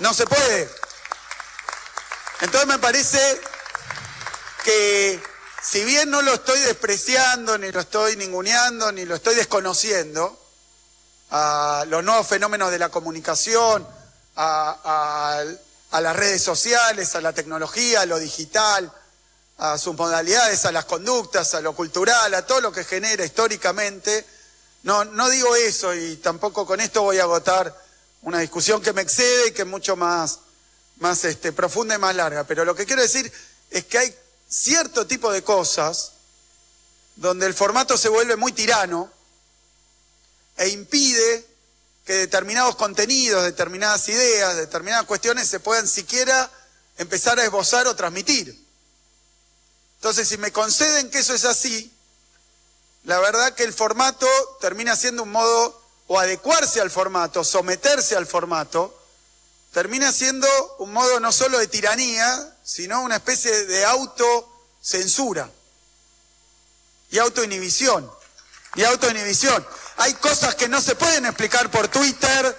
No se puede. Entonces me parece que si bien no lo estoy despreciando, ni lo estoy ninguneando, ni lo estoy desconociendo, a los nuevos fenómenos de la comunicación, a, las redes sociales, a la tecnología, a lo digital, a sus modalidades, a las conductas, a lo cultural, a todo lo que genera históricamente, no, no digo eso y tampoco con esto voy a agotar una discusión que me excede y que es mucho más, más este, profunda y más larga. Pero lo que quiero decir es que hay cierto tipo de cosas donde el formato se vuelve muy tirano e impide que determinados contenidos, determinadas ideas, determinadas cuestiones se puedan siquiera empezar a esbozar o transmitir. Entonces, si me conceden que eso es así, la verdad que el formato termina siendo un modo o adecuarse al formato, someterse al formato, termina siendo un modo no solo de tiranía, sino una especie de autocensura y autoinhibición. Y autoinhibición. Hay cosas que no se pueden explicar por Twitter,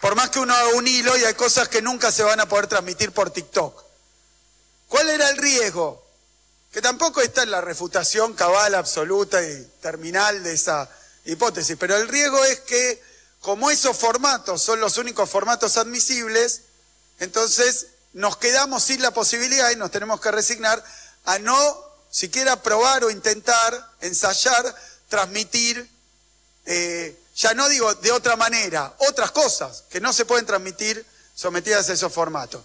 por más que uno haga un hilo, y hay cosas que nunca se van a poder transmitir por TikTok. ¿Cuál era el riesgo? Que tampoco está en la refutación cabal, absoluta y terminal de esa hipótesis, pero el riesgo es que como esos formatos son los únicos formatos admisibles, entonces nos quedamos sin la posibilidad y nos tenemos que resignar a no siquiera probar o intentar, ensayar, transmitir, eh, ya no digo de otra manera, otras cosas que no se pueden transmitir sometidas a esos formatos.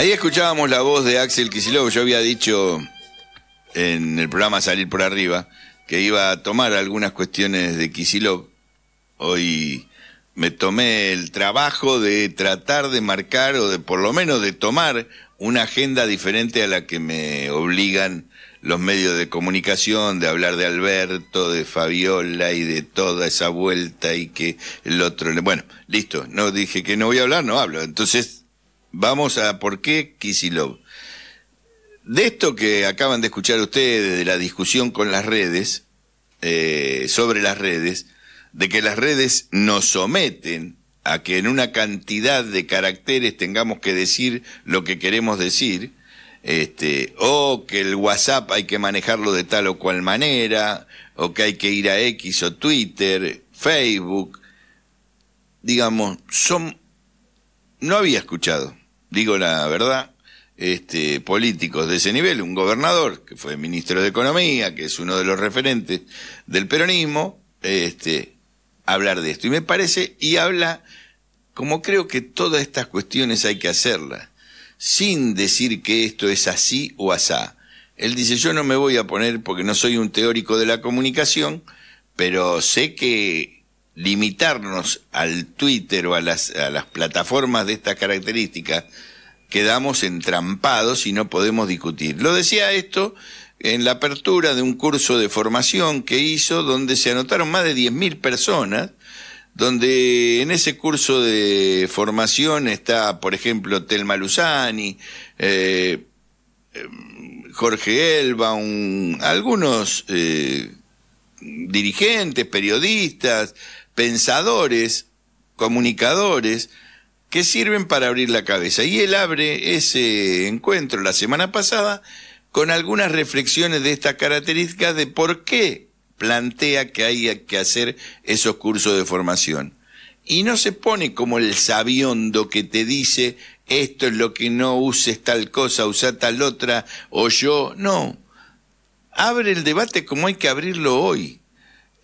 Ahí escuchábamos la voz de Axel Kicillof. Yo había dicho en el programa Salir por Arriba que iba a tomar algunas cuestiones de Kicillof. Hoy me tomé el trabajo de tratar de marcar o de por lo menos de tomar una agenda diferente a la que me obligan los medios de comunicación, de hablar de Alberto, de Fabiola y de toda esa vuelta y que el otro... Bueno, listo, no dije que no voy a hablar, no hablo. Entonces Vamos a por qué Kisilov. De esto que acaban de escuchar ustedes, de la discusión con las redes, eh, sobre las redes, de que las redes nos someten a que en una cantidad de caracteres tengamos que decir lo que queremos decir, este, o que el WhatsApp hay que manejarlo de tal o cual manera, o que hay que ir a X o Twitter, Facebook, digamos, son, no había escuchado, digo la verdad, este, políticos de ese nivel, un gobernador que fue ministro de Economía, que es uno de los referentes del peronismo, este, hablar de esto. Y me parece, y habla, como creo que todas estas cuestiones hay que hacerlas, sin decir que esto es así o asá. Él dice, yo no me voy a poner porque no soy un teórico de la comunicación, pero sé que limitarnos al Twitter o a las, plataformas de esta característica quedamos entrampados y no podemos discutir. Lo decía esto en la apertura de un curso de formación que hizo donde se anotaron más de 10.000 personas, donde en ese curso de formación está, por ejemplo, Telma Luzani, eh, Jorge Elba, algunos eh, dirigentes, periodistas, pensadores, comunicadores, que sirven para abrir la cabeza. Y él abre ese encuentro la semana pasada con algunas reflexiones de esta característica de por qué plantea que haya que hacer esos cursos de formación. Y no se pone como el sabiondo que te dice esto es lo que no uses tal cosa, usa tal otra, o yo, no. Abre el debate como hay que abrirlo hoy.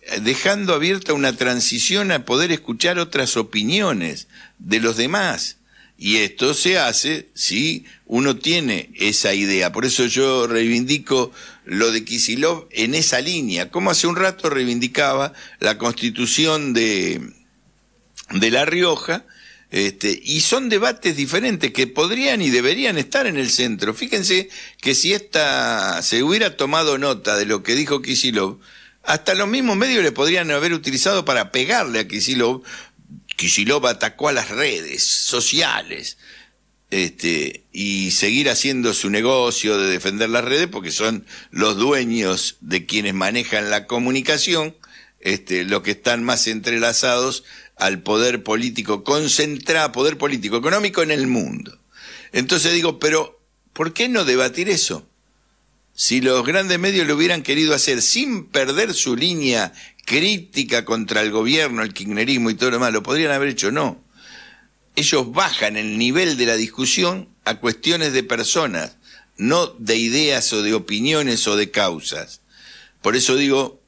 Eh, dejando abierta una transición a poder escuchar otras opiniones de los demás. Y esto se hace si uno tiene esa idea. Por eso yo reivindico lo de Kisilov en esa línea. Como hace un rato reivindicaba la constitución de, de La Rioja, este, y son debates diferentes que podrían y deberían estar en el centro. Fíjense que si esta se hubiera tomado nota de lo que dijo Kisilov, hasta los mismos medios le podrían haber utilizado para pegarle a Kisilov. Kisilov atacó a las redes sociales este, y seguir haciendo su negocio de defender las redes porque son los dueños de quienes manejan la comunicación, este, los que están más entrelazados al poder político, concentrado poder político económico en el mundo. Entonces digo, pero ¿por qué no debatir eso? si los grandes medios lo hubieran querido hacer sin perder su línea crítica contra el gobierno, el kirchnerismo y todo lo demás, lo podrían haber hecho, no. Ellos bajan el nivel de la discusión a cuestiones de personas, no de ideas o de opiniones o de causas. Por eso digo,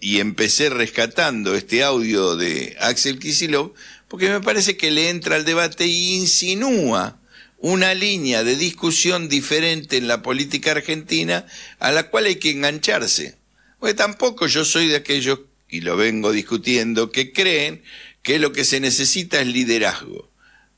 y empecé rescatando este audio de Axel Kisilov, porque me parece que le entra al debate e insinúa una línea de discusión diferente en la política argentina a la cual hay que engancharse. Porque tampoco yo soy de aquellos, y lo vengo discutiendo, que creen que lo que se necesita es liderazgo.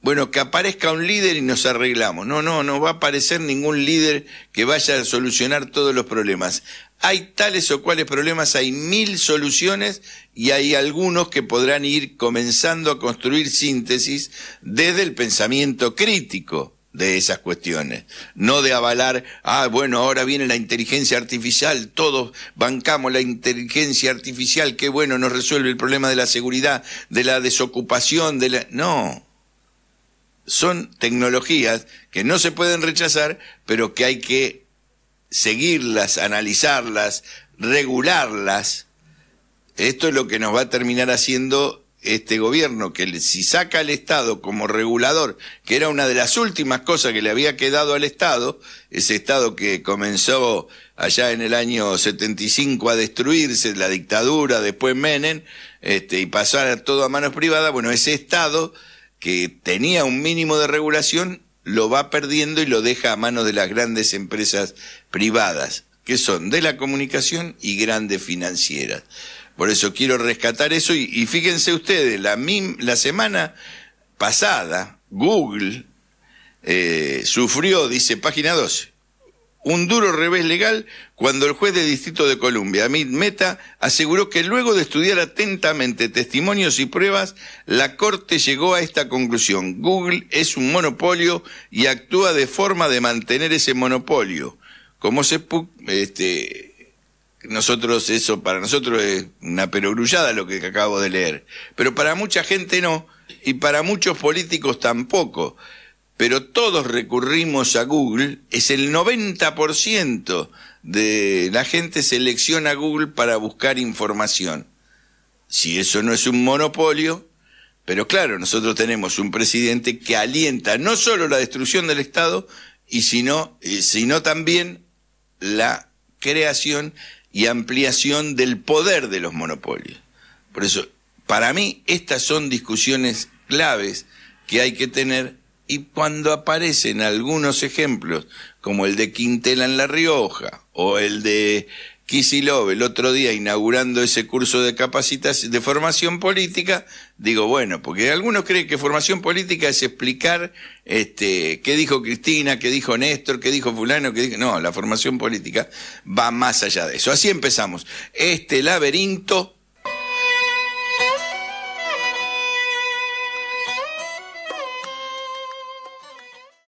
Bueno, que aparezca un líder y nos arreglamos. No, no, no va a aparecer ningún líder que vaya a solucionar todos los problemas. Hay tales o cuales problemas, hay mil soluciones y hay algunos que podrán ir comenzando a construir síntesis desde el pensamiento crítico de esas cuestiones, no de avalar, ah, bueno, ahora viene la inteligencia artificial, todos bancamos la inteligencia artificial, qué bueno, nos resuelve el problema de la seguridad, de la desocupación, de la... No, son tecnologías que no se pueden rechazar, pero que hay que seguirlas, analizarlas, regularlas. Esto es lo que nos va a terminar haciendo este gobierno, que si saca al Estado como regulador, que era una de las últimas cosas que le había quedado al Estado, ese Estado que comenzó allá en el año 75 a destruirse, la dictadura, después Menem, este, y pasar todo a manos privadas, bueno, ese Estado que tenía un mínimo de regulación, lo va perdiendo y lo deja a manos de las grandes empresas privadas, que son de la comunicación y grandes financieras. Por eso quiero rescatar eso y, fíjense ustedes, la, la semana pasada Google eh, sufrió, dice página 12, un duro revés legal cuando el juez de Distrito de Columbia, Amit Meta, aseguró que luego de estudiar atentamente testimonios y pruebas, la Corte llegó a esta conclusión. Google es un monopolio y actúa de forma de mantener ese monopolio. Como se... Este, nosotros eso para nosotros es una perogrullada lo que acabo de leer, pero para mucha gente no y para muchos políticos tampoco pero todos recurrimos a Google, es el 90% de la gente selecciona Google para buscar información. Si eso no es un monopolio, pero claro, nosotros tenemos un presidente que alienta no solo la destrucción del Estado, y sino, eh, sino también la creación y ampliación del poder de los monopolios. Por eso, para mí, estas son discusiones claves que hay que tener y cuando aparecen algunos ejemplos, como el de Quintela en La Rioja, o el de Kisilov el otro día inaugurando ese curso de capacitación, de formación política, digo, bueno, porque algunos creen que formación política es explicar este, qué dijo Cristina, qué dijo Néstor, qué dijo fulano, que dijo... No, la formación política va más allá de eso. Así empezamos. Este laberinto